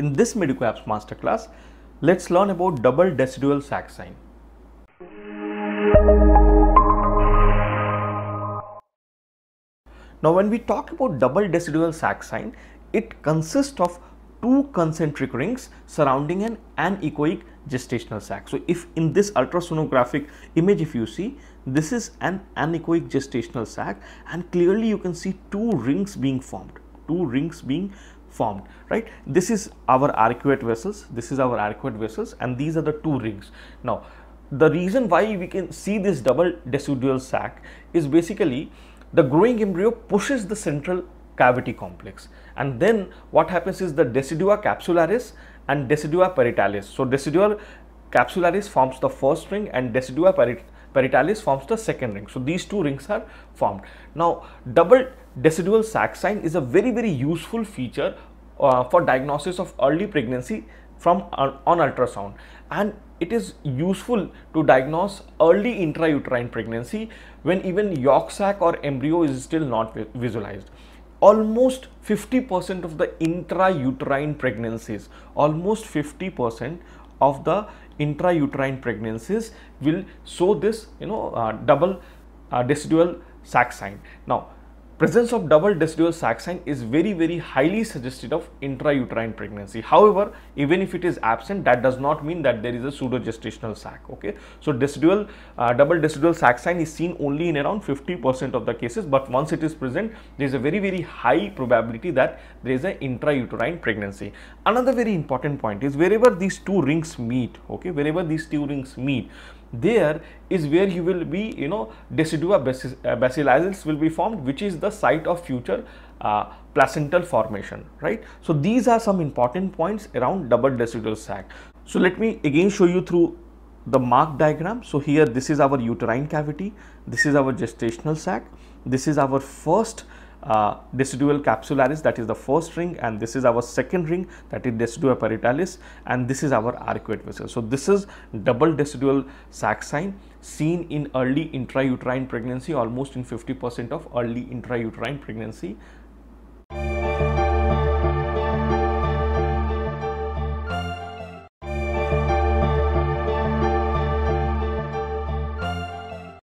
In this Medico Apps masterclass, let's learn about double decidual sign. Now when we talk about double decidual sign, it consists of two concentric rings surrounding an anechoic gestational sac. So if in this ultrasonographic image if you see, this is an anechoic gestational sac and clearly you can see two rings being formed, two rings being formed right this is our arcuate vessels this is our arcuate vessels and these are the two rings now the reason why we can see this double decidual sac is basically the growing embryo pushes the central cavity complex and then what happens is the decidua capsularis and decidua parietalis. so decidua capsularis forms the first ring and decidua Paritalis forms the second ring. So these two rings are formed. Now double decidual sac sign is a very very useful feature uh, for diagnosis of early pregnancy from uh, on ultrasound and it is useful to diagnose early intrauterine pregnancy when even yolk sac or embryo is still not visualized almost 50% of the intrauterine pregnancies almost 50% of the intrauterine pregnancies will show this you know uh, double uh, decidual sac sign. Now presence of double deciduous saxine is very very highly suggested of intrauterine pregnancy however even if it is absent that does not mean that there is a pseudo gestational sac okay so decidual uh, double decidual saxine is seen only in around 50 percent of the cases but once it is present there is a very very high probability that there is an intrauterine pregnancy another very important point is wherever these two rings meet okay wherever these two rings meet there is where you will be you know decidua basalis uh, will be formed which is the the site of future uh, placental formation, right? So these are some important points around double decidual sac. So let me again show you through the mark diagram. So here this is our uterine cavity, this is our gestational sac, this is our first uh, decidual capsularis that is the first ring and this is our second ring that is decidua parietalis, and this is our arcuate vessel. So, this is double decidual sac sign seen in early intrauterine pregnancy almost in 50 percent of early intrauterine pregnancy